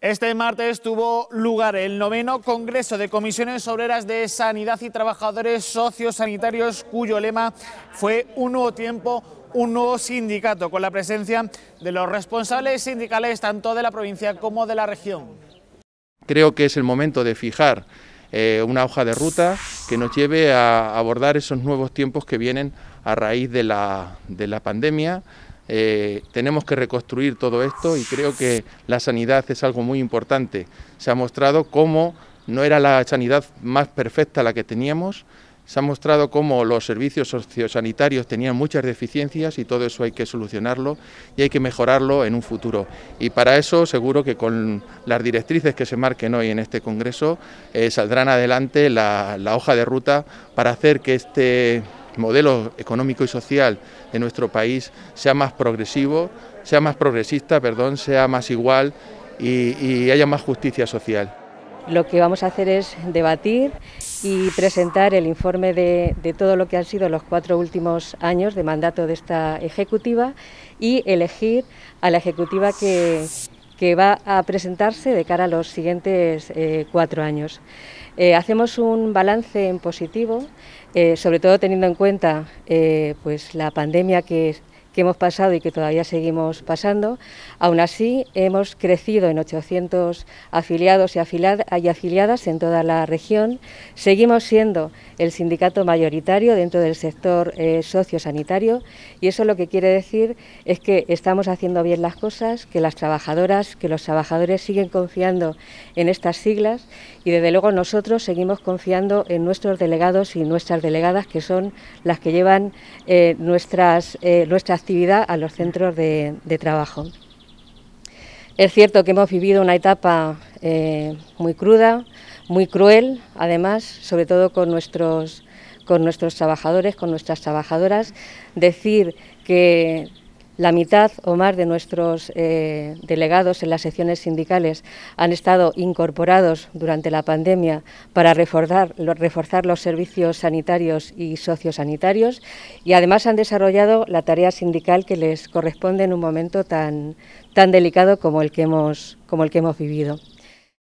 Este martes tuvo lugar el noveno Congreso de Comisiones Obreras de Sanidad y Trabajadores Sociosanitarios, cuyo lema fue un nuevo tiempo, un nuevo sindicato, con la presencia de los responsables sindicales tanto de la provincia como de la región. Creo que es el momento de fijar eh, una hoja de ruta que nos lleve a abordar esos nuevos tiempos que vienen a raíz de la, de la pandemia eh, tenemos que reconstruir todo esto y creo que la sanidad es algo muy importante. Se ha mostrado cómo no era la sanidad más perfecta la que teníamos, se ha mostrado cómo los servicios sociosanitarios tenían muchas deficiencias y todo eso hay que solucionarlo y hay que mejorarlo en un futuro. Y para eso seguro que con las directrices que se marquen hoy en este Congreso eh, saldrán adelante la hoja de ruta para hacer que este modelo económico y social de nuestro país sea más progresivo, sea más progresista, perdón, sea más igual y, haya más justicia social. Lo que vamos a hacer es debatir y presentar el informe de, todo lo que han sido los cuatro últimos años de mandato de esta ejecutiva y elegir a la ejecutiva que, que va a presentarse de cara a los siguientes eh, cuatro años. Eh, hacemos un balance en positivo, eh, sobre todo teniendo en cuenta pues, la pandemia que que hemos pasado y que todavía seguimos pasando. Aún así, hemos crecido en 800 afiliados y, afiliadas en toda la región. Seguimos siendo el sindicato mayoritario dentro del sector eh, sociosanitario y eso lo que quiere decir es que estamos haciendo bien las cosas, que las trabajadoras, que los trabajadores siguen confiando en estas siglas y desde luego nosotros seguimos confiando en nuestros delegados y nuestras delegadas que son las que llevan eh, nuestras, eh, nuestras a los centros de, trabajo. Es cierto que hemos vivido una etapa eh, muy cruda, muy cruel, además, sobre todo con nuestros, con nuestros trabajadores, con nuestras trabajadoras. Decir que la mitad o más de nuestros eh, delegados en las secciones sindicales han estado incorporados durante la pandemia para reforzar, los servicios sanitarios y sociosanitarios y además han desarrollado la tarea sindical que les corresponde en un momento tan, tan delicado como el que hemos, como el que hemos vivido.